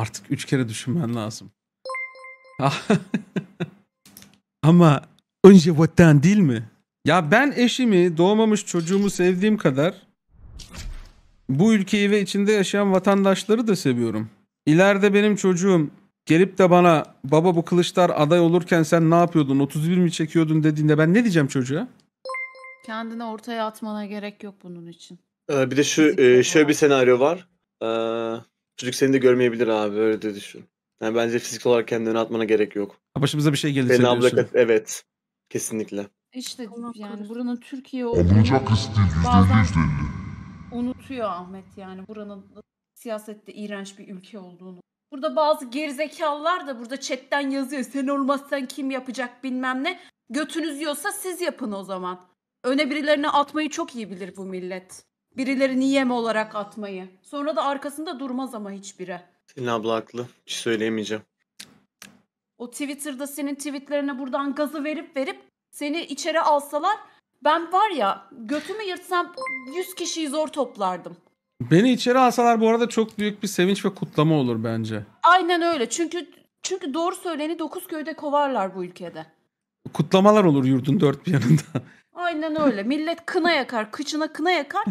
Artık üç kere düşünmen lazım. Ah. Ama önce vatan değil mi? Ya ben eşimi, doğmamış çocuğumu sevdiğim kadar bu ülkeyi ve içinde yaşayan vatandaşları da seviyorum. İleride benim çocuğum gelip de bana baba bu kılıçlar aday olurken sen ne yapıyordun 31 mi çekiyordun dediğinde ben ne diyeceğim çocuğa? Kendini ortaya atmana gerek yok bunun için. Ee, bir de şu e, şöyle bir senaryo var. Ee, Çocuk seni de görmeyebilir abi öyle de düşün. Yani bence fiziksel olarak kendini öne atmana gerek yok. başımıza bir şey gelecek Seni abla diyorsun. kat- evet. Kesinlikle. İşte yani buranın Türkiye Alınacak olduğunu risk değil. %50 Bazen- %50. unutuyor Ahmet yani buranın siyasette iğrenç bir ülke olduğunu. Burada bazı gerizekalılar da burada chatten yazıyor. Sen olmazsan kim yapacak bilmem ne. Götünüz yiyorsa siz yapın o zaman. Öne birilerine atmayı çok iyi bilir bu millet. Birilerini yem olarak atmayı. Sonra da arkasında durmaz ama hiçbiri. Senin abla haklı. Hiç şey söyleyemeyeceğim. O Twitter'da senin tweetlerine buradan gazı verip verip seni içeri alsalar ben var ya götümü yırtsam 100 kişiyi zor toplardım. Beni içeri alsalar bu arada çok büyük bir sevinç ve kutlama olur bence. Aynen öyle. Çünkü çünkü doğru söyleni dokuz köyde kovarlar bu ülkede. Kutlamalar olur yurdun dört bir yanında. Aynen öyle. Millet kına yakar, kıçına kına yakar.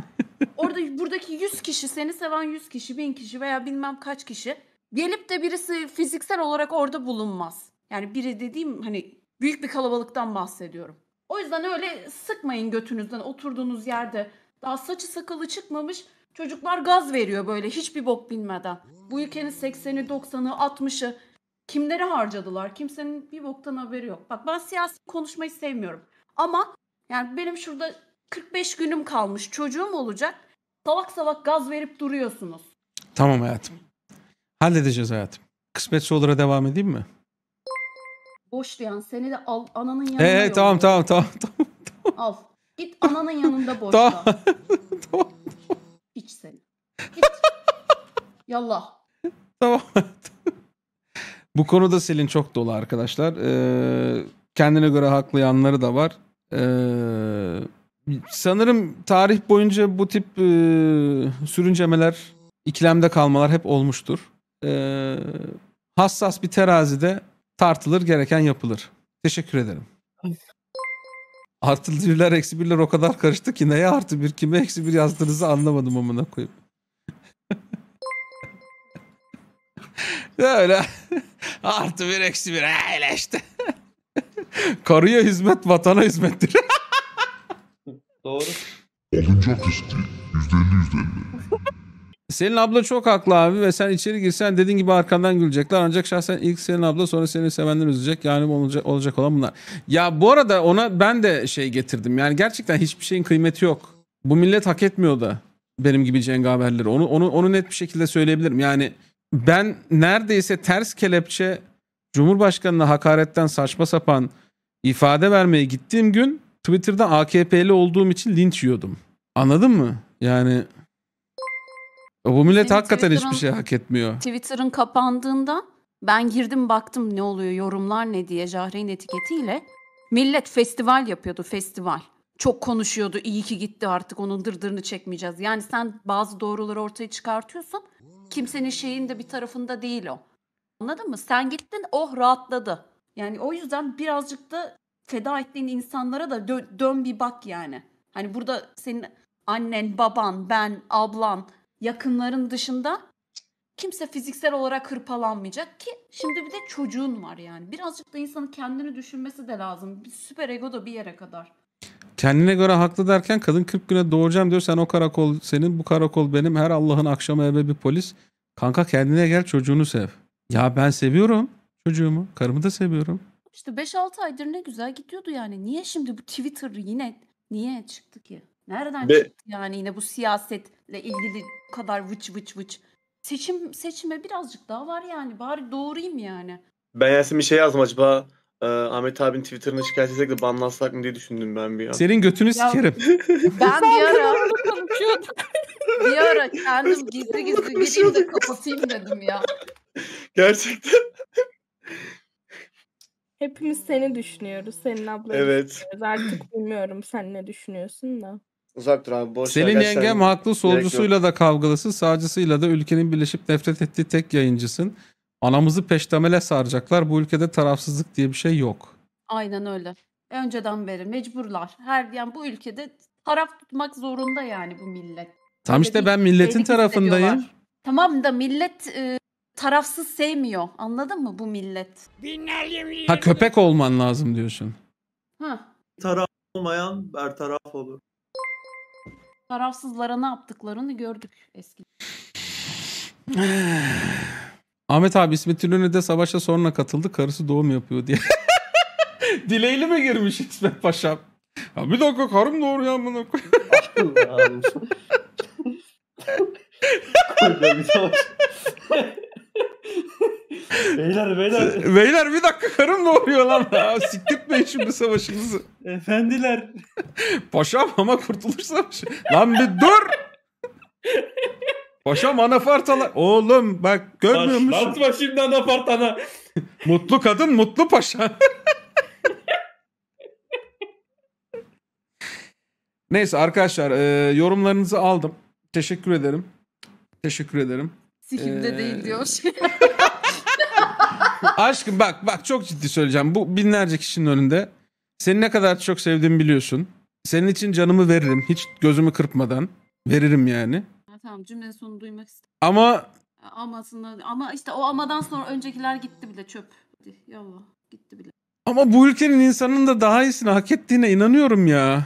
Orada buradaki 100 kişi seni seven 100 kişi, 1000 kişi veya bilmem kaç kişi gelip de birisi fiziksel olarak orada bulunmaz. Yani biri dediğim hani büyük bir kalabalıktan bahsediyorum. O yüzden öyle sıkmayın götünüzden oturduğunuz yerde. Daha saçı sakalı çıkmamış çocuklar gaz veriyor böyle hiçbir bok bilmeden. Bu ülkenin 80'i, 90'ı, 60'ı kimleri harcadılar? Kimsenin bir boktan haberi yok. Bak ben siyasi konuşmayı sevmiyorum. Ama yani benim şurada 45 günüm kalmış çocuğum olacak. Salak salak gaz verip duruyorsunuz. Tamam hayatım. Halledeceğiz hayatım. Kısmetse olur devam edeyim mi? Boş duyan seni de al ananın ee, yanına. Ee yolla. tamam tamam tamam tamam. Al. Git ananın yanında boşla. tamam. tamam. İç seni. Git. Yallah. Tamam. Bu konuda Selin çok dolu arkadaşlar. Ee, kendine göre haklı yanları da var. Ee, sanırım tarih boyunca bu tip e, sürüncemeler, ikilemde kalmalar hep olmuştur. E, hassas bir terazide tartılır, gereken yapılır. Teşekkür ederim. Artı birler, eksi birler o kadar karıştı ki neye artı bir, kime eksi bir yazdığınızı anlamadım amına koyup. Öyle artı bir, eksi bir, öyle işte. Karıya hizmet, vatana hizmettir. Doğru. Alınacak isti. Yüzde elli yüzde elli. Selin abla çok haklı abi ve sen içeri girsen dediğin gibi arkandan gülecekler ancak şahsen ilk senin abla sonra seni sevenler üzecek yani olacak, olacak olan bunlar. Ya bu arada ona ben de şey getirdim yani gerçekten hiçbir şeyin kıymeti yok. Bu millet hak etmiyor da benim gibi cengaverleri onu, onu, onu net bir şekilde söyleyebilirim yani ben neredeyse ters kelepçe Cumhurbaşkanı'na hakaretten saçma sapan ifade vermeye gittiğim gün Twitter'da AKP'li olduğum için linç yiyordum. Anladın mı? Yani bu millet Senin hakikaten hiçbir şey hak etmiyor. Twitter'ın kapandığında ben girdim baktım ne oluyor yorumlar ne diye Jahre'nin etiketiyle. Millet festival yapıyordu festival. Çok konuşuyordu iyi ki gitti artık onun dırdırını çekmeyeceğiz. Yani sen bazı doğruları ortaya çıkartıyorsun. Kimsenin şeyin de bir tarafında değil o. Anladın mı? Sen gittin oh rahatladı. Yani o yüzden birazcık da feda ettiğin insanlara da dö- dön bir bak yani. Hani burada senin annen, baban, ben, ablan, yakınların dışında kimse fiziksel olarak hırpalanmayacak ki şimdi bir de çocuğun var yani. Birazcık da insanın kendini düşünmesi de lazım. Süper ego da bir yere kadar. Kendine göre haklı derken kadın 40 güne doğuracağım diyor. Sen o karakol senin, bu karakol benim. Her Allah'ın akşamı eve bir polis. Kanka kendine gel çocuğunu sev. Ya ben seviyorum çocuğumu. Karımı da seviyorum. İşte 5-6 aydır ne güzel gidiyordu yani. Niye şimdi bu Twitter yine niye çıktı ki? Nereden Be- çıktı yani yine bu siyasetle ilgili bu kadar vıç vıç vıç. Seçim seçime birazcık daha var yani. Bari doğrayım yani. Ben Yasin bir şey yazdım acaba e, Ahmet abin Twitter'ına şikayet etsek de banlansak mı diye düşündüm ben bir an. Senin götünü ya, sikerim. Ben bir ara bir ara kendim gizli gizli gireyim de kapatayım dedim ya. Gerçekten. Hepimiz seni düşünüyoruz. Senin ablanı Evet. düşünüyoruz. Artık bilmiyorum sen ne düşünüyorsun da. Uzak dur abi boş Senin yengem haklı solcusuyla da kavgalısın, sağcısıyla da ülkenin birleşip nefret ettiği tek yayıncısın. Anamızı peştemele saracaklar. Bu ülkede tarafsızlık diye bir şey yok. Aynen öyle. Önceden beri mecburlar. Her yani bu ülkede taraf tutmak zorunda yani bu millet. Tam işte ben milletin tarafındayım. Tamam da millet e, tarafsız sevmiyor. Anladın mı bu millet? Ha köpek olman lazım diyorsun. Ha. Taraf olmayan taraf olur. Tarafsızlara ne yaptıklarını gördük eski. Ahmet abi İsmet de savaşa sonra katıldı. Karısı doğum yapıyor diye. Dileyli mi girmiş İsmet Paşa? Ya bir dakika karım doğru ya bunu. Kocaman beyler beyler. Beyler bir dakika karım doğuruyor lan. Siktirtmeyin şimdi savaşınızı. Efendiler. Paşam ama kurtuluş savaşı. Şey- lan bir dur. Paşam anafartalar. Oğlum bak görmüyor musun? Başlatma şimdi anafartana. mutlu kadın mutlu paşa. Neyse arkadaşlar e, yorumlarınızı aldım. Teşekkür ederim. Teşekkür ederim. Sikimde ee... değil diyor. Aşkım bak bak çok ciddi söyleyeceğim. Bu binlerce kişinin önünde. Seni ne kadar çok sevdiğimi biliyorsun. Senin için canımı veririm. Hiç gözümü kırpmadan. Veririm yani. Ha, tamam cümlenin sonunu duymak istedim. Ama... Amasını, ama işte o amadan sonra öncekiler gitti bile çöp. Yallah gitti bile. Ama bu ülkenin insanının da daha iyisini hak ettiğine inanıyorum ya.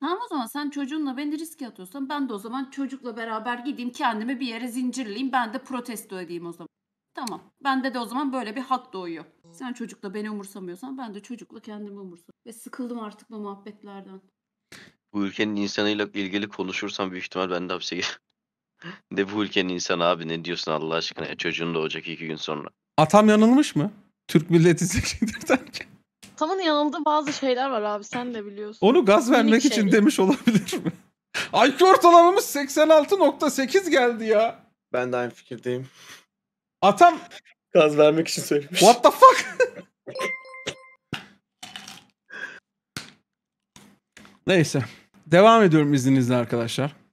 Tamam o zaman sen çocuğunla beni riske atıyorsan ben de o zaman çocukla beraber gideyim kendimi bir yere zincirleyeyim ben de protesto edeyim o zaman. Tamam. Bende de o zaman böyle bir hak doğuyor. Sen çocukla beni umursamıyorsan ben de çocukla kendimi umursamıyorum. Ve sıkıldım artık bu muhabbetlerden. Bu ülkenin insanıyla ilgili konuşursam büyük ihtimal ben de hapse de bu ülkenin insanı abi ne diyorsun Allah aşkına ya çocuğun doğacak iki gün sonra. Atam yanılmış mı? Türk milleti zekirden. Tamın yanında bazı şeyler var abi sen de biliyorsun. Onu gaz vermek Minik için şey. demiş olabilir mi? IQ ortalamamız 86.8 geldi ya. Ben de aynı fikirdeyim. Atam Gaz vermek için söylemiş. what the fuck? Neyse. Devam ediyorum izninizle arkadaşlar.